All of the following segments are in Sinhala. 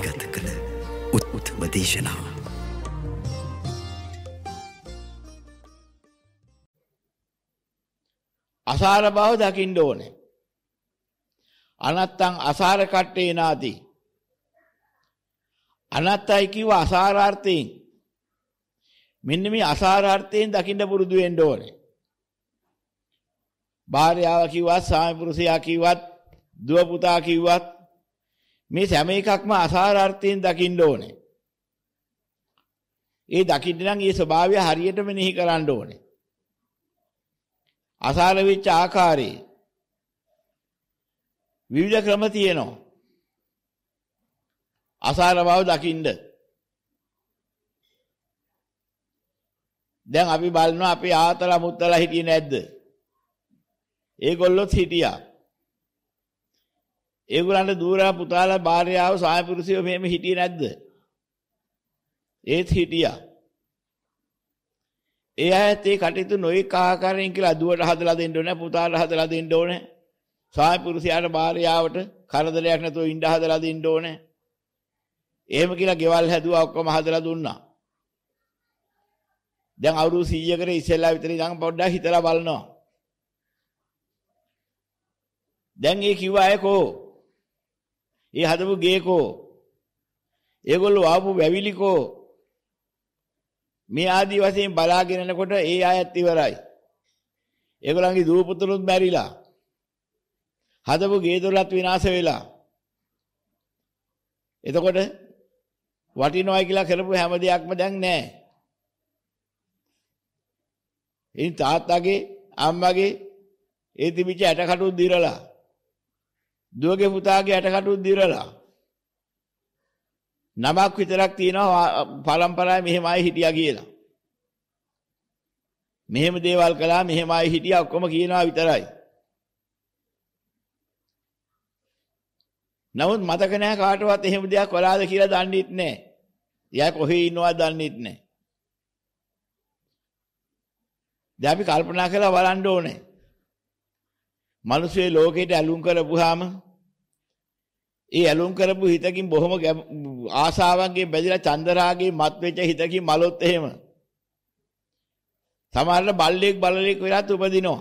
යටිගත කළ උත්උත්ම දේශනාව. අසාර බව දකිින්ඩ ඕනේ. අනත්තං අසාර කට්ටේ නාදී. අනත්තයි කිව අසාරාර්ථයෙන් මෙන්න මේ අසාරාර්ථයෙන් දකින්න පුරුදු වෙන්න ඕනේ. භාර්යාව කිව්වත්, සාමිපුරුෂයා කිව්වත්, දුව පුතා කිව්වත් මේ සෑම එකක්ම අසාරාර්ථයෙන් දකින්න ඕනේ. ඒ දකින්න නම් ඒ ස්වභාවය හරියටම නිහි කරන්න ඕනේ. අසාර වෙච්ච ආකාරයේ විවිධ ක්‍රම තියෙනවා. අසාර බව දකින්න. දැන් අපි බලනවා අපි ආතලා මුත්තලා හිටියේ නැද්ද? ඒගොල්ලොත් හිටියා. ඒගොල්ලන්ට දූරා පුතාලා භාර්යාව සායපුරුෂයෝ මෙහෙම හිටියේ නැද්ද? ඒත් හිටියා. ඒ ඇයත් ඒ කටයුතු නොඑක ආකාරයෙන් කියලා දුවට හදලා දෙන්න ඕනේ පුතාට හදලා දෙන්න ඕනේ. සායපුරුෂයාට භාර්යාවට කරදරයක් නැතුව ඉන්න හදලා දෙන්න ඕනේ. එහෙම කියලා ගෙවල් හැදුවා ඔක්කොම හදලා දුන්නා. දැන් අවුරුදු 100කට ඉස්සෙල්ලා විතර ඉඳන් පොඩ්ඩක් හිතලා බලනවා. දැන් ඒ කිව්ව අය කෝ ඒ හදපු ගේකෝ ඒගොල්ලෝ ආපු වැවිලිකෝ මේ ආදි වශයෙන් බලාගෙන යනකොට ඒ අයත් ඉවරයි. ඒගොල්ලන්ගේ දූ පුතුණුත් මැරිලා. හදපු ගේ දොරලත් විනාශ වෙලා. එතකොට වටිනවයි කියලා කරපු හැම දෙයක්ම දැන් නැහැ. ඉතින් තාත්තාගේ අම්මගේ ඒ තිබිච්ච ඇටකටු දිරලා දුවගේ පුතාගේ ඇටකටු දිරලා නමක් විතරක් තියෙනවා පරම්පරාවේ මෙහෙම අය හිටියා කියලා. මෙහෙම දේවල් කළා මෙහෙම අය හිටියා ඔක්කොම කියනවා විතරයි. නමුත් මතක නැහැ කාටවත් එහෙම දෙයක් කළාද කියලා දන්නේත් නැහැ. එයා කොහේ ඉන්නවද දන්නේත් නැහැ. දැන් අපි කල්පනා කරලා බලන්න ඕනේ. මිනිස්සේ ලෝකෙට ඇලුම් කරපුවාම ඒ ඇලුම් කරපු හිතකින් බොහොම ආසාවන්ගේ බැඳිලා චන්දරාගේ මත් වෙච්ච හිතකින් මලොත් එහෙම. සමහරට බල්ලෙක් බලලෙක් වෙලාත් උපදිනවා.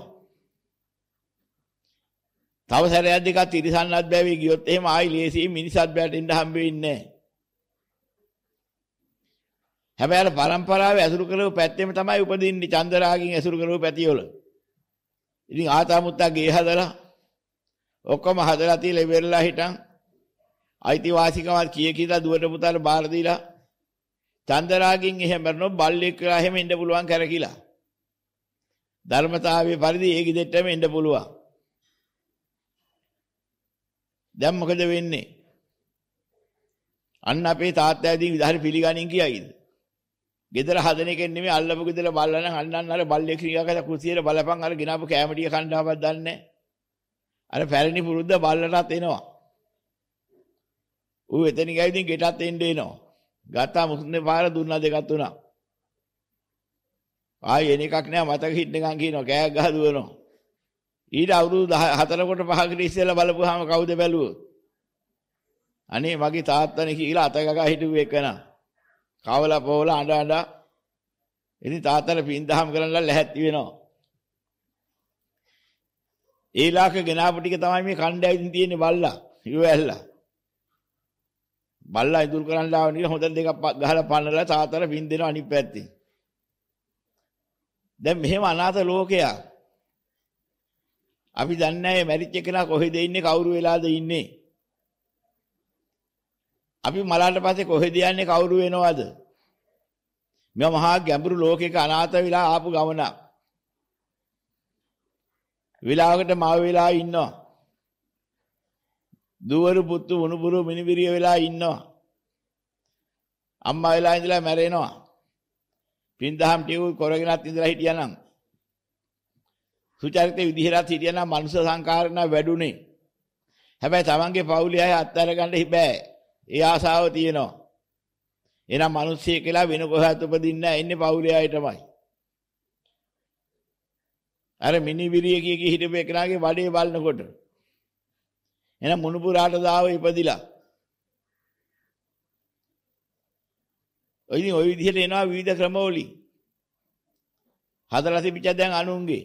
තව සැරයක් දෙකක් තිරසන්නත් බැවි ගියොත් එහෙම ආයි ලේසියෙන් මිනිසත් බෑට එන්න හම්බ වෙන්නේ නැහැ. හැබැයි අර પરම්පරාවේ ඇසුරු කරව පැත්තෙම තමයි උපදින්නේ චන්දරාගෙන් ඇසුරු කරව පැතිවල. ඉතින් ආතාමුත්තා ගේ හදලා ඔක්කොම හදලා තියලා ඉවරලා හිටන් අයිතිවාසිකමල් කිය කියලා දුවට පුතාට බාර දීලා චන්දරාගෙන් එහෙම මරනොත් බල්ලෙක් කියලා එහෙම ඉන්න පුළුවන් කර කියලා. ධර්මතාවයේ පරිදි ඒ গিදෙට්ටම ඉන්න පුළුවන්. දැන් මොකද වෙන්නේ? අන්න අපේ තාත්තා ඉදින් විදාහරි පිළිගනින් කියයිද? ගෙදර හදන එකෙන් නෙමෙයි අල්ලපු ගෙදර බල්ලන අන්නන්න අර බල්ලේ ක්‍රියා කරලා කුසියට බලපන් අර ගినాපු කැමටිය කණ්ඩාවක් දන්නේ. අර පැරණි පුරුද්ද බල්ලටත් එනවා. ඌ එතනින් ගිහින් ගෙටත් එන්න එනවා. ගත්තා මුස්නේ පාර දුන්නා දෙකක් තුනක්. ආයි එන එකක් නෑ මතක හිටනකම් කියනවා කෑක් ගහ දුවනවා. ඊට අවුරුදු 4 කොට 5කට ඉස්සෙල්ලා බලපුවාම කවුද බැලුවෝ? අනේ මගේ තාත්තනේ කියලා අත ගගා හිටුවේ එකනා. කවල පොවල අඬ අඬ ඉතින් තාත්තට පින්දහම් කරන්න ලැහැත්ති වෙනවා. ඊලාක ගෙනාපු ටික තමයි මේ කණ්ඩායම් තියෙන්නේ බල්ලා. ඉවැල්ලා. බල්ලා ඉදුල් කරන්න ආව නිකන් හොඳ දෙකක් ගහලා පන්නලා තාතර වින් දෙනවා අනිත් පැත්තේ. දැන් මෙහෙම අනාථ ලෝකයා. අපි දන්නේ නැහැ මැරිච්ච කෙනා කොහෙද ඉන්නේ කවුරු වෙලාද ඉන්නේ. අපි මලාට පස්සේ කොහෙද යන්නේ කවුරු වෙනවද? මේ මහා ගැඹුරු ලෝකයක අනාථ වෙලා ආපු ගමනක්. විලාකට මාව වෙලා ඉන්නවා. දුවරු පුතු වුණුපුරු මිනිබිරිය වෙලා ඉන්නවා. අම්මා වෙලා ඉඳලා මැරෙනවා. පින්දහම් ටික කරගෙනත් ඉඳලා හිටියානම් සුචරිත විදිහට හිටියානම් මනුෂ්‍ය සංකාරණ වැඩුණේ. හැබැයි තමන්ගේ පවුලේ අය අත්තර ගන්න බෑ. ඒ ආසාව තියෙනවා. එහෙනම් මිනිස්සෙක් කියලා වෙන කොහෙවත් උපදින්නේ නැහැ. ඉන්නේ පවුලේ අය තමයි. අර මිනිවිරිය කී කී හිටපු එකනාගේ වැඩේ බලනකොට එන මුණුපුරාට දාව ඉපදිලා. ඔයිනි ওই විදිහට එනවා විවිධ ක්‍රමවලින්. හදලා තිබිච්ච දැන් අනුන්ගේ.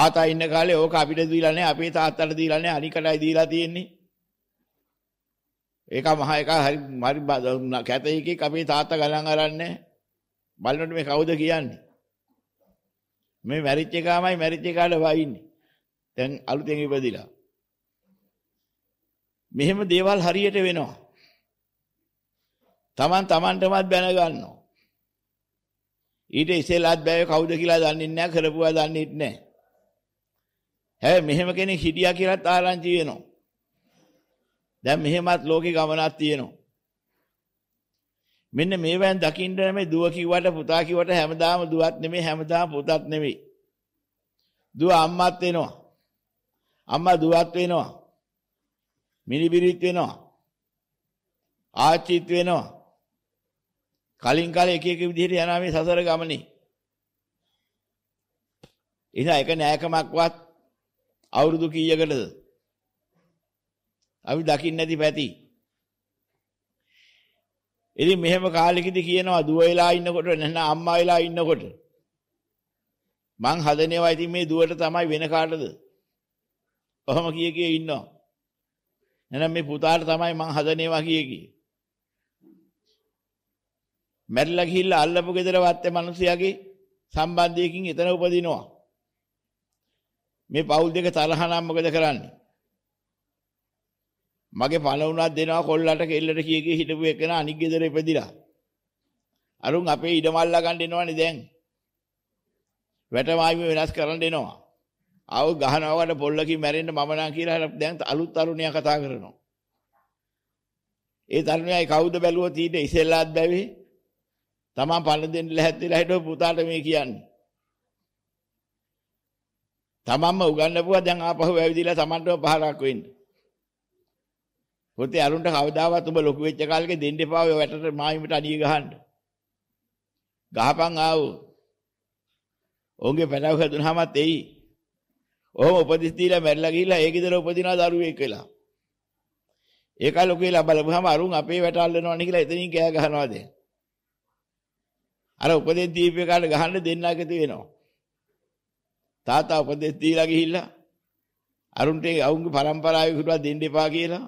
ආතා ඉන්න කාලේ ඕක අපිට දීලා නැහැ අපේ තාත්තට දීලා නැහැ අනිකටයි දීලා තියෙන්නේ. ඒක මහ එක හරි හරි කැත එකෙක් අපේ තාත්තා ගණන් අරන්නේ. බලනකොට මේ කවුද කියන්නේ? මේ මැරිච්ච එකමයි මැරිච්ච කාලේ වයින්නේ. දැන් අලුතෙන් ඉපදිලා. මෙහෙම දේවල් හරියට වෙනවා. Taman tamanටමත් බැන ගන්නවා. ඊට ඉස්සෙල්ලාත් බෑවේ කවුද කියලා දන්නේ නැහැ කරපුවා දන්නේ නැහැ. හැබැයි මෙහෙම කෙනෙක් හිටියා කියලාත් ආරංචි වෙනවා. දැන් මෙහෙමත් ලෝකේ ගමනක් තියෙනවා. මෙන්න මේවෙන් දකින්න නෙමෙයි දුව කිව්වට පුතා කිව්වට හැමදාම දුවත් නෙමෙයි හැමදාම පුතත් නෙමෙයි. දුව අම්මත් වෙනවා. අම්මා දුවත් වෙනවා. මිනිබිරිත් වෙනවා. ආච්චිත් වෙනවා. කලින් කාලේ එක එක විදිහට යනවා මේ සසර ගමනේ. එහෙනම් එක නෑකමක්වත් අවුරුදු කීයකටද? අපි දකින්න නැති පැති. ඉතින් මෙහෙම කාලෙකදී කියනවා දුව වෙලා ඉන්නකොට නැත්නම් අම්මා වෙලා ඉන්නකොට මං හදනේවා ඉතින් මේ දුවට තමයි වෙන කාටද? ඔහම කිය කිය ඉන්නවා. එහෙනම් මේ පුතාට තමයි මං හදනේවා කිය කිය. මැරිලා ගිහිල්ලා අල්ලපු ගෙදර වත්තේ මිනිසයාගේ සම්බන්ධයකින් එතන උපදිනවා. මේ පවුල් දෙක තරහ නම් මොකද කරන්නේ? මගේ පළවුණක් දෙනවා කොල්ලට කෙල්ලට කිය කිය හිටපු එකන අනික් ගෙදර ඉපදිලා. අරුන් අපේ ඉඩමල්ලා ගන්න එනවනේ දැන්. වැටමාවි වෙනස් කරන්න එනවා. ආව ගහනවාට පොල්ලකින් මැරෙන්න මම නා කියලා දැන් අලුත් තරුණයා කතා කරනවා. ඒ තරුණයායි කවුද බැලුවොත් ඊට ඉසෙල්ලාත් බැවේ. තමන් පණ දෙන්න ලැහැත්තිලා හිටව පුතාට මේ කියන්නේ. තමන්ම උගන්වපුවා දැන් ආපහු වැවිදිලා තමන්ටම පහරක් වෙන්න. පුතේ අරුන්ට කවදාවත් ඔබ ලොකු වෙච්ච කාලෙක දෙන්න එපා ඔය වැටට මායිමට අඩිය ගහන්න. ගහපන් ආවෝ. ඔවුන්ගේ පැටව හැදුනහමත් එයි. ඔහොම උපදිස් දීලා මැරිලා ගිහිල්ලා ඒ ගෙදර උපදිනා දරුවෙක් වෙලා. ඒකයි ලොකු වෙලා බලපුවාම අරුන් අපේ වැටල් වෙනවනේ කියලා එතනින් කෑ ගහනවා දැන්. අර උපදෙස් දීපේ කාට ගහන්න දෙන්නා එකතු වෙනවා. තාත්තා උපදෙස් දීලා ගිහිල්ලා අරුන්ට අවුන්ගේ පරම්පරාවේ හිටුවා දෙන්න එපා කියලා.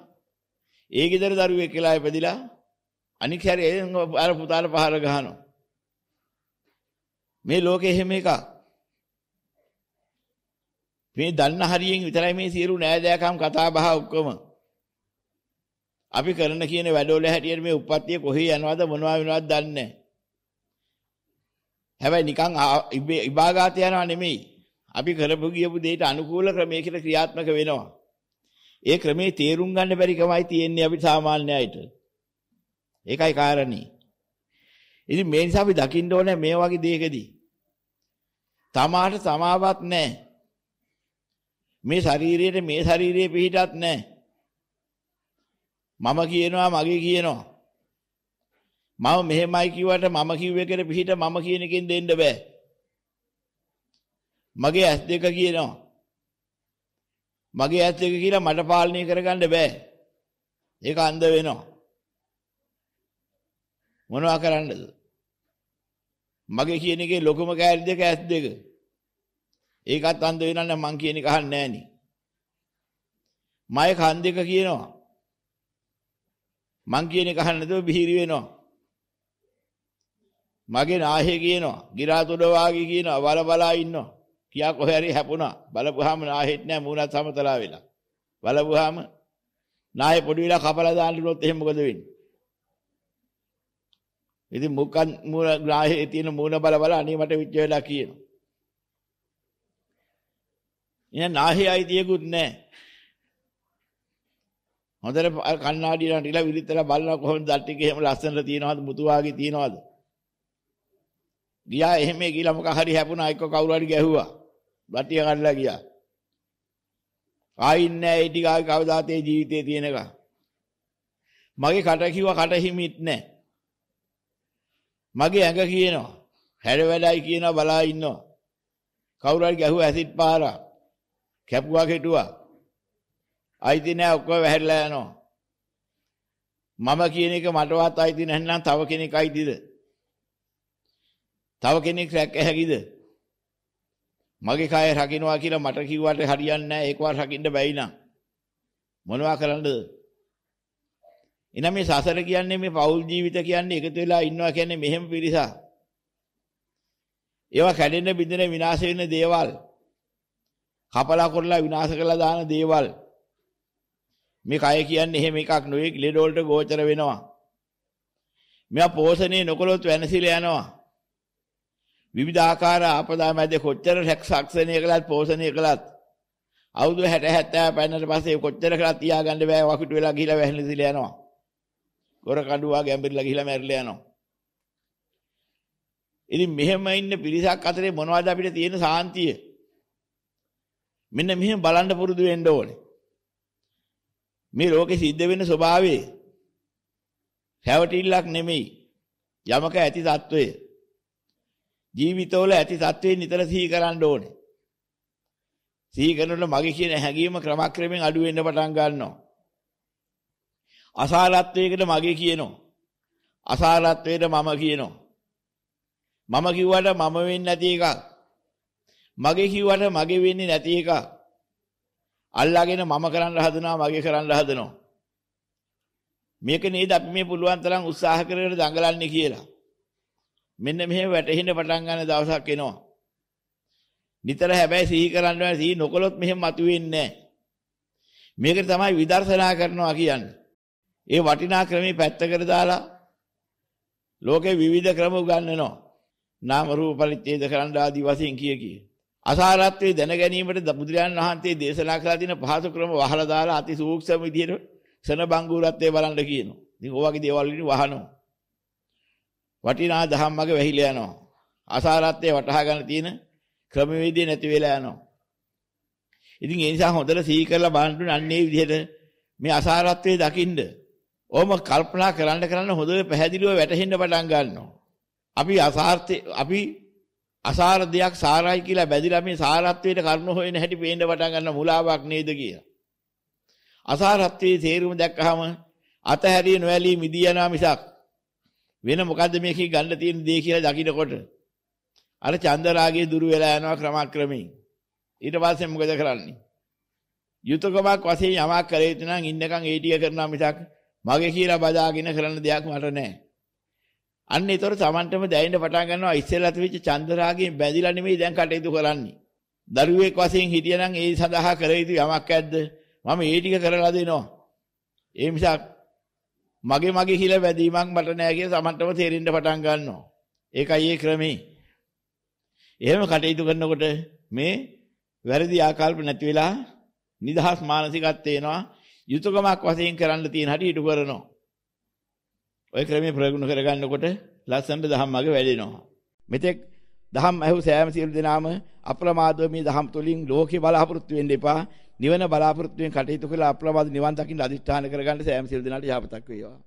ඒ ගෙදර දරුවෙක් කියලා ඉපදිලා අනික් හැරි අර පුතාල පහර ගහනවා. මේ ලෝකෙ එහෙම එකක්. මේ දන්න හරියෙන් විතරයි මේ සියලු නෑදෑකම් කතා බහ ඔක්කොම අපි කරන කියන වැඩවල හැටියට මේ උප්පත්තිය කොහේ යනවද මොනවා වෙනවද දන්නේ නැහැ. හැබැයි නිකන් ඉබාගාත යනවා නෙමෙයි. අපි කරපු ගියපු දෙයට අනුකූල ක්‍රමයකට ක්‍රියාත්මක වෙනවා. ඒ ක්‍රමේ තේරුම් ගන්න බැරි කමයි තියෙන්නේ අපි සාමාන්‍ය අයට. ඒකයි කාරණේ. ඉතින් මේ නිසා අපි දකින්න ඕනේ මේ වගේ දෙයකදී. තමාට සමාවත් නැහැ. මේ ශරීරයට මේ ශරීරයේ පිහිටත් නැහැ. මම කියනවා මගේ කියනවා. මම මෙහෙමයි කිව්වට මම කිව් එකට පිහිට මම කියන එකෙන් දෙන්න බෑ. මගේ ඇස් දෙක කියනවා. මගේ ඇස් දෙක කියලා මට පාලනය කරගන්න බෑ. ඒක අන්ධ වෙනවා. මොනවා කරන්නද? මගේ කියන එකේ ලොකම කෑලි දෙක ඇස් දෙක. ඒකත් අන්ධ වෙනා නම් මං කියන එක අහන්නේ නෑනේ. මය කන් දෙක කියනවා. මං කියන එක අහන්නේ නැතුව බිහිරි වෙනවා. මගේ නාහේ කියනවා. ගිරාතුඩ වාගේ කියනවා. වල බලා ඉන්නවා. කියා කොහේ හරි හැපුණා. බලපුවාම නාහෙත් නෑ මූණත් සමතලා වෙලා. බලපුවාම නාහේ පොඩි වෙලා කපලා දාන්න ගියොත් එහෙම මොකද වෙන්නේ? ඉතින් මුකන් මූණ නාහේ තියෙන මූණ බල බල අනේ මට විච්ච වෙලා කියනවා. එහෙනම් ආහි අයිතියකුත් නැහැ. හොඳට කණ්ණාඩිය රැඳිලා විලිත්තලා බලන කොහොමද දත් ටික එහෙම ලස්සනට තියනවද මුතු වාගේ තියනවද? ගියා එහෙම ගිහලා මොකක් හරි හැපුණා එක්ක කවුරු හරි ගැහුවා. බටිය කඩලා ගියා. ආයින් නැහැ ඒ ටික ආයි කවදාත් ඒ ජීවිතේ තියෙනක. මගේ කට කිව්වා කට හිමිත් නැහැ. මගේ ඇඟ කියනවා හැර වැඩයි කියනවා බලා ඉන්නවා. කවුරු හරි ගැහුවා ඇසිඩ් පාරක්. කැපුවා කෙටුවා. අයිති නෑ ඔක්කොම වැහැරිලා යනවා. මම කියන එක මටවත් අයිති නැත්නම් තව කෙනෙක් අයිතිද? තව කෙනෙක් රැක හැකිද? මගේ කය රකින්නවා කියලා මට කිව්වට හරියන්නේ නැහැ. ඒකවත් රකින්න බැයි නම් මොනවා කරන්නද? එනනම් මේ සසර කියන්නේ මේ පෞල් ජීවිත කියන්නේ එකතු වෙලා ඉන්නවා කියන්නේ මෙහෙම පිරිසක්. ඒවා කැඩෙන්න බිඳෙන විනාශ වෙන දේවල්. කපලා කොරලා විනාශ කරලා දාන දේවල් මේ කය කියන්නේ එහෙම එකක් නෙවෙයි ලෙඩ වලට ගෝචර වෙනවා මෙයා පෝෂණය නොකළොත් වෙනසිලා යනවා විවිධාකාර ආපදා මැද කොච්චර රැක්ෂණය කළත් පෝෂණය කළත් අවුරුදු 60 70 පැනනට පස්සේ කොච්චර කළා තියාගන්න බෑ වකුටු වෙලා ගිහිලා වැහෙනසිලා යනවා ගොර කඩුවා ගැඹිරලා ගිහිලා මැරිලා යනවා ඉතින් මෙහෙම ඉන්න පිරිසක් අතරේ මොනවද අපිට තියෙන සාන්තිය මෙන්න මෙහෙම බලන්න පුරුදු වෙන්න ඕනේ. මේ ලෝකෙ සිද්ධ වෙන ස්වභාවය හැවටිල්ලක් නෙමෙයි. යමක ඇති తত্ত্বය. ජීවිතවල ඇති తত্ত্বය නිතර සිහි කරන්න ඕනේ. සිහි කරනකොට මගේ කියන හැඟීම ක්‍රමක්‍රමෙන් අඩු වෙන්න පටන් ගන්නවා. අසාරත්වයකට මගේ කියනවා. අසාරත්වයට මම කියනවා. මම කිව්වට මම වෙන්නේ නැති එකක්. මගේ කිව්වට මගේ වෙන්නේ නැති එක අල්ලාගෙන මම කරන්න හදනවා මගේ කරන්න හදනවා මේක නේද අපි මේ පුළුවන් තරම් උත්සාහ කරගෙන දඟලන්නේ කියලා මෙන්න මෙහෙම වැටෙන්න පටන් ගන්න දවසක් එනවා නිතර හැබැයි සිහි කරන්න ඕනේ සිහි නොකළොත් මෙහෙම මතුවෙන්නේ නැහැ මේකට තමයි විදර්ශනා කරනවා කියන්නේ ඒ වටිනා ක්‍රමේ පැත්තකට දාලා ලෝකේ විවිධ ක්‍රම උගන්වනවා නාම රූප පරිච්ඡේද කරන්න ආදි වශයෙන් කිය කී අසාරත්වයේ දැන ගැනීමට බුදුරජාණන් වහන්සේ දේශනා කළා තියෙන පහසු ක්‍රම වහලා දාලා අති සූක්ෂම විදිහට සන බංගුරත්වයේ බලන්න කියනවා. ඉතින් ඔය වගේ දේවල් වලින් වහනවා. වටිනා ධම්මගේ වැහිලා යනවා. අසාරත්වයේ වටහා ගන්න තියෙන ක්‍රමවේදය නැති වෙලා යනවා. ඉතින් ඒ නිසා හොඳට සිහි කරලා බලන්න අන්නේ විදිහට මේ අසාරත්වයේ දකින්න ඕම කල්පනා කරන්න කරන්න හොඳට පැහැදිලිව වැටහෙන්න පටන් ගන්නවා. අපි අසාර්ථේ අපි අසාර දෙයක් සාරයි කියලා බැඳිලා මේ සාරත්වයට කරුණ හොයන හැටි පේන්න පටන් ගන්න මුලාවක් නේද කියලා. අසාරත්වයේ තේරුම දැක්කහම අතහැරිය නොඇලී මිදී යනවා මිසක් වෙන මොකද්ද මේකේ ගන්න තියෙන දේ කියලා දකින්නකොට අර චන්දරාගයේ දුරු වෙලා යනවා ක්‍රමක්‍රමයෙන්. ඊට පස්සේ මොකද කරන්නේ? යුතුයකමක් වශයෙන් යමක් කරේ නම් ඉන්නකම් ඒ ටික කරනවා මිසක් මගේ කියලා බදාගෙන කරන්න දෙයක් මට නැහැ. අන්න ඒතර Tamanටම දැනෙන්න පටන් ගන්නවා ඉස්සෙල්ලා තිබිච්ච චන්දරාගයෙන් බැඳිලා නෙමෙයි දැන් කටයුතු කරන්නේ. දරුවෙක් වශයෙන් හිටියනම් ඒ සඳහා කර යුතු යමක් ඇද්ද? මම ඒ ටික කරලා දෙනවා. ඒ නිසා මගේ මගේ කියලා වැදීමක් මට නෑ කියලා Tamanටම තේරෙන්න පටන් ගන්නවා. ඒකයි ඒ ක්‍රමේ. එහෙම කටයුතු කරනකොට මේ වැරදි ආකල්ප නැති වෙලා නිදහස් මානසිකත්වය එනවා. යුතුයකමක් වශයෙන් කරන්න තියෙන හැටි ඉටු කරනවා. ඔය ක්‍රමයේ ප්‍රයෝගුණ කරගන්නකොට ලස්සනට දහම් මාර්ග වැඩෙනවා. මෙතෙක් දහම් ඇහු සෑම සියලු දෙනාම අප්‍රමාදව මේ දහම් තුලින් ලෝකේ බලාපොරොත්තු වෙන්න එපා. නිවන බලාපොරොත්තු වෙන කටයුතු කළ අප්‍රමාද නිවන් දකින්න අදිෂ්ඨාන කරගන්න සෑම සියලු දෙනාට යහපතක් වේවා.